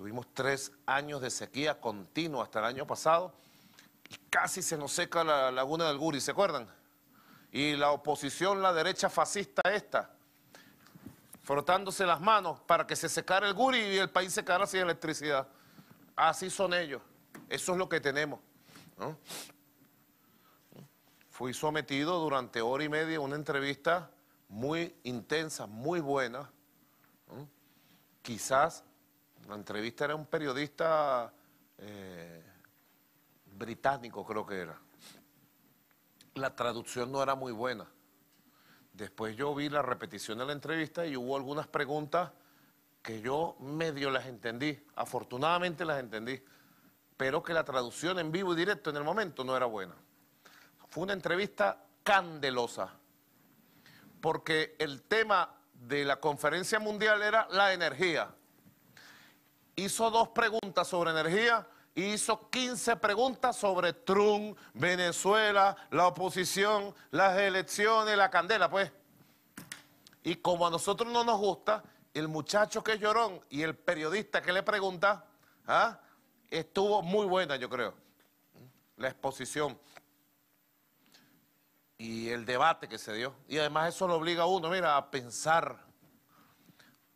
Tuvimos tres años de sequía continua hasta el año pasado y casi se nos seca la laguna del Guri, ¿se acuerdan? Y la oposición, la derecha fascista esta, frotándose las manos para que se secara el Guri y el país se sin electricidad. Así son ellos. Eso es lo que tenemos. Fui sometido durante hora y media a una entrevista muy intensa, muy buena. Quizás la entrevista era un periodista eh, británico, creo que era. La traducción no era muy buena. Después yo vi la repetición de la entrevista y hubo algunas preguntas que yo medio las entendí, afortunadamente las entendí, pero que la traducción en vivo y directo en el momento no era buena. Fue una entrevista candelosa, porque el tema de la conferencia mundial era la energía hizo dos preguntas sobre energía, y hizo 15 preguntas sobre Trump, Venezuela, la oposición, las elecciones, la candela, pues. Y como a nosotros no nos gusta, el muchacho que lloró llorón y el periodista que le pregunta, ¿ah? estuvo muy buena, yo creo, la exposición y el debate que se dio. Y además eso lo obliga a uno, mira, a pensar.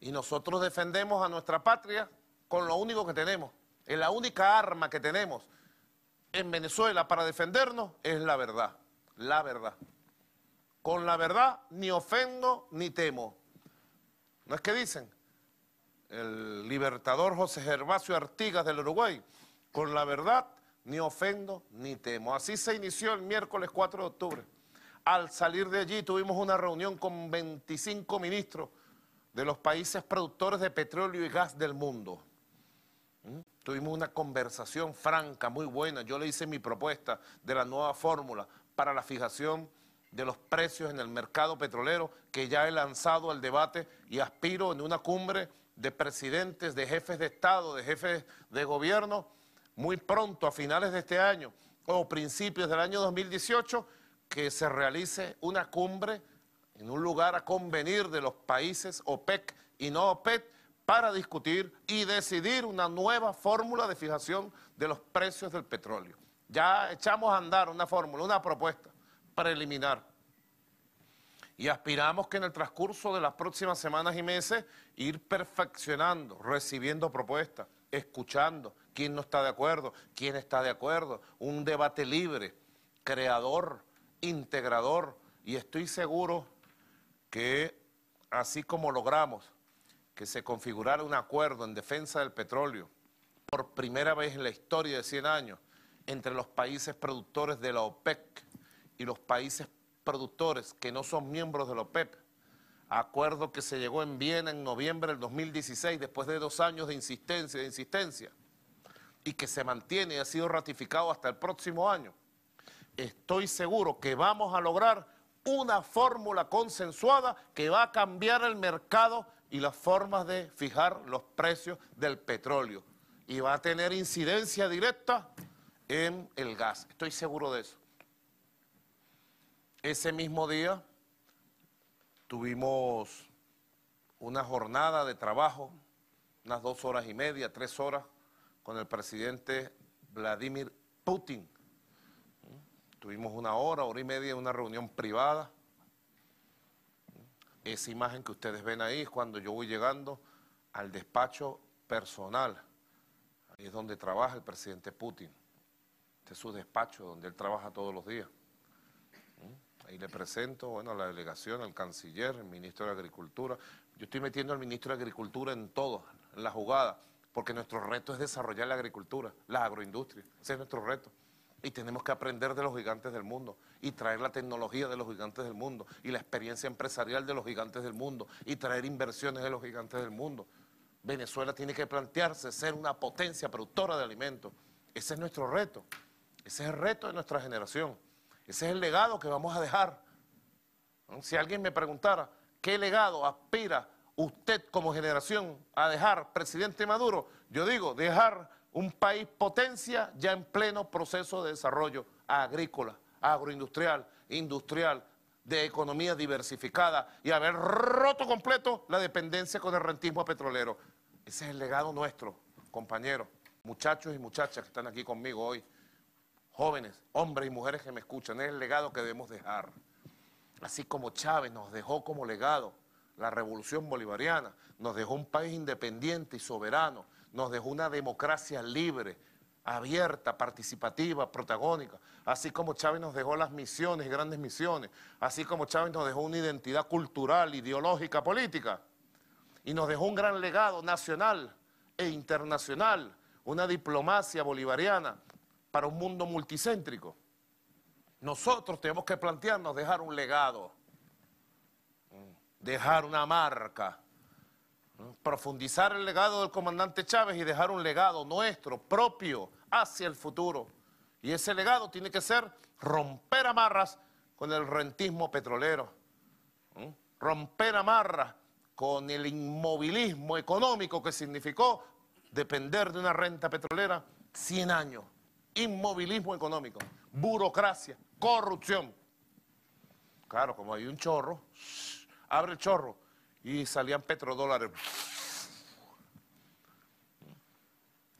Y nosotros defendemos a nuestra patria con lo único que tenemos. Es la única arma que tenemos en Venezuela para defendernos es la verdad. La verdad. Con la verdad ni ofendo ni temo. ¿No es que dicen? El libertador José Gervasio Artigas del Uruguay. Con la verdad ni ofendo ni temo. Así se inició el miércoles 4 de octubre. Al salir de allí tuvimos una reunión con 25 ministros de los países productores de petróleo y gas del mundo. Tuvimos una conversación franca, muy buena. Yo le hice mi propuesta de la nueva fórmula para la fijación de los precios en el mercado petrolero que ya he lanzado al debate y aspiro en una cumbre de presidentes, de jefes de Estado, de jefes de gobierno, muy pronto, a finales de este año o principios del año 2018, que se realice una cumbre en un lugar a convenir de los países OPEC y no OPEC para discutir y decidir una nueva fórmula de fijación de los precios del petróleo. Ya echamos a andar una fórmula, una propuesta preliminar. Y aspiramos que en el transcurso de las próximas semanas y meses ir perfeccionando, recibiendo propuestas, escuchando quién no está de acuerdo, quién está de acuerdo, un debate libre, creador, integrador. Y estoy seguro que así como logramos que se configurara un acuerdo en defensa del petróleo por primera vez en la historia de 100 años entre los países productores de la OPEC y los países productores que no son miembros de la OPEP, acuerdo que se llegó en Viena en noviembre del 2016 después de dos años de insistencia, de insistencia, y que se mantiene y ha sido ratificado hasta el próximo año. Estoy seguro que vamos a lograr una fórmula consensuada que va a cambiar el mercado y las formas de fijar los precios del petróleo. Y va a tener incidencia directa en el gas. Estoy seguro de eso. Ese mismo día tuvimos una jornada de trabajo, unas dos horas y media, tres horas, con el presidente Vladimir Putin. Tuvimos una hora, hora y media, una reunión privada esa imagen que ustedes ven ahí es cuando yo voy llegando al despacho personal. Ahí es donde trabaja el presidente Putin. Este es su despacho donde él trabaja todos los días. ¿Mm? Ahí le presento, bueno, a la delegación, al canciller, al ministro de Agricultura. Yo estoy metiendo al ministro de Agricultura en todo, en la jugada, porque nuestro reto es desarrollar la agricultura, la agroindustria. Ese es nuestro reto. Y tenemos que aprender de los gigantes del mundo y traer la tecnología de los gigantes del mundo y la experiencia empresarial de los gigantes del mundo y traer inversiones de los gigantes del mundo. Venezuela tiene que plantearse ser una potencia productora de alimentos. Ese es nuestro reto. Ese es el reto de nuestra generación. Ese es el legado que vamos a dejar. Si alguien me preguntara, ¿qué legado aspira usted como generación a dejar, presidente Maduro? Yo digo, dejar un país potencia ya en pleno proceso de desarrollo agrícola, agroindustrial, industrial, de economía diversificada y haber roto completo la dependencia con el rentismo petrolero. Ese es el legado nuestro, compañeros, muchachos y muchachas que están aquí conmigo hoy, jóvenes, hombres y mujeres que me escuchan, es el legado que debemos dejar. Así como Chávez nos dejó como legado la revolución bolivariana, nos dejó un país independiente y soberano, nos dejó una democracia libre, abierta, participativa, protagónica, así como Chávez nos dejó las misiones, grandes misiones, así como Chávez nos dejó una identidad cultural, ideológica, política, y nos dejó un gran legado nacional e internacional, una diplomacia bolivariana para un mundo multicéntrico. Nosotros tenemos que plantearnos dejar un legado, dejar una marca, Profundizar el legado del comandante Chávez y dejar un legado nuestro, propio, hacia el futuro. Y ese legado tiene que ser romper amarras con el rentismo petrolero, romper amarras con el inmovilismo económico que significó depender de una renta petrolera 100 años. Inmovilismo económico, burocracia, corrupción. Claro, como hay un chorro, abre el chorro y salían petrodólares.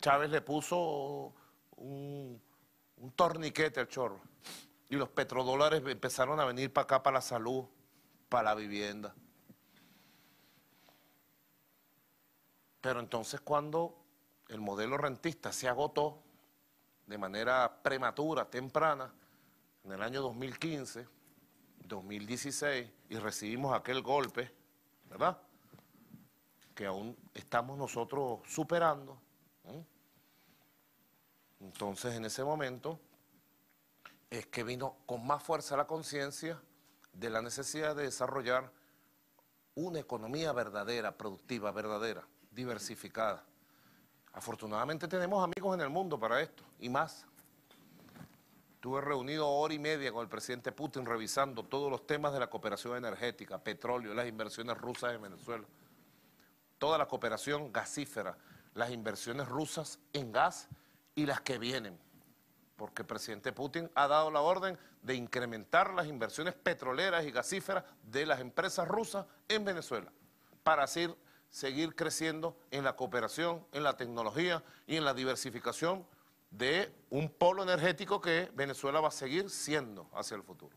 Chávez le puso un, torniquete al chorro y los petrodólares empezaron a venir para acá, para la salud, para la vivienda. Pero entonces cuando el modelo rentista se agotó de manera prematura, temprana, en el año 2015, 2016, y recibimos aquel golpe, ¿verdad? Que aún estamos nosotros superando. Entonces, en ese momento es que vino con más fuerza la conciencia de la necesidad de desarrollar una economía verdadera, productiva, verdadera, diversificada. Afortunadamente tenemos amigos en el mundo para esto y más. Estuve reunido hora y media con el presidente Putin revisando todos los temas de la cooperación energética, petróleo, las inversiones rusas en Venezuela, toda la cooperación gasífera, las inversiones rusas en gas y las que vienen. Porque el presidente Putin ha dado la orden de incrementar las inversiones petroleras y gasíferas de las empresas rusas en Venezuela para así seguir creciendo en la cooperación, en la tecnología y en la diversificación de un polo energético que Venezuela va a seguir siendo hacia el futuro.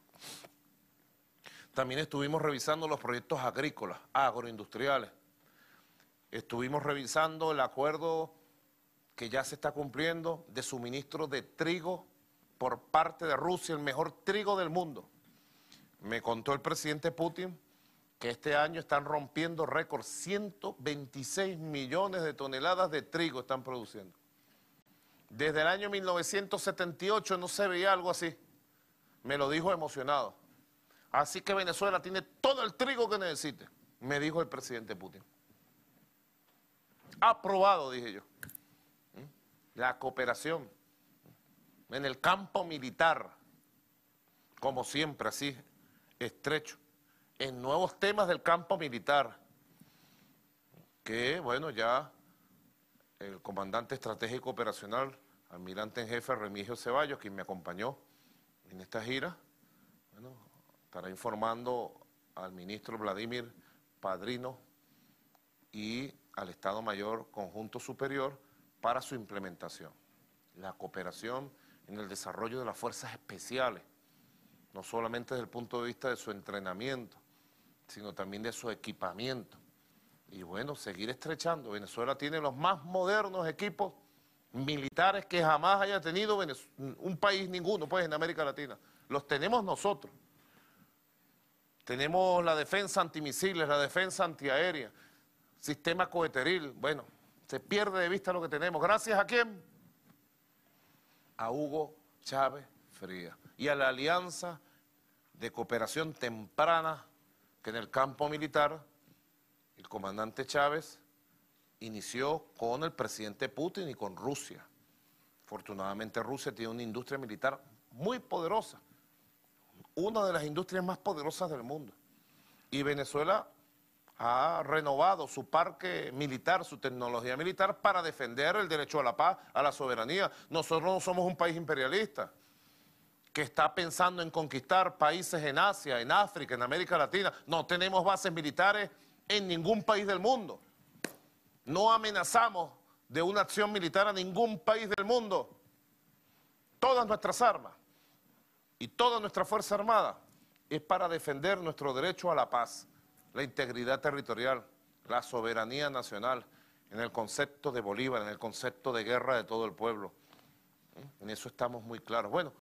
También estuvimos revisando los proyectos agrícolas, agroindustriales. Estuvimos revisando el acuerdo que ya se está cumpliendo de suministro de trigo por parte de Rusia, el mejor trigo del mundo. Me contó el presidente Putin que este año están rompiendo récords 126 millones de toneladas de trigo están produciendo. Desde el año 1978 no se veía algo así. Me lo dijo emocionado. Así que Venezuela tiene todo el trigo que necesite, me dijo el presidente Putin. Aprobado, dije yo. ¿Mm? La cooperación en el campo militar, como siempre, así estrecho, en nuevos temas del campo militar, que bueno, ya el comandante estratégico operacional, almirante en jefe Remigio Ceballos, quien me acompañó en esta gira. estará informando al ministro Vladimir Padrino y al Estado Mayor Conjunto Superior para su implementación. La cooperación en el desarrollo de las fuerzas especiales, no solamente desde el punto de vista de su entrenamiento, sino también de su equipamiento y bueno, seguir estrechando. Venezuela tiene los más modernos equipos militares que jamás haya tenido un país ninguno, pues, en América Latina. Los tenemos nosotros. Tenemos la defensa antimisiles, la defensa antiaérea, sistema coheteril. Bueno, se pierde de vista lo que tenemos. ¿Gracias a quién? A Hugo Chávez Fría. y a la alianza de cooperación temprana que en el campo militar el comandante Chávez inició con el presidente Putin y con Rusia. Afortunadamente Rusia tiene una industria militar muy poderosa, una de las industrias más poderosas del mundo. Y Venezuela ha renovado su parque militar, su tecnología militar para defender el derecho a la paz, a la soberanía. Nosotros no somos un país imperialista que está pensando en conquistar países en Asia, en África, en América Latina. No tenemos bases militares en ningún país del mundo. No amenazamos de una acción militar a ningún país del mundo. Todas nuestras armas y toda nuestra Fuerza Armada es para defender nuestro derecho a la paz, la integridad territorial, la soberanía nacional, en el concepto de Bolívar, en el concepto de guerra de todo el pueblo. ¿Eh? En eso estamos muy claros. Bueno,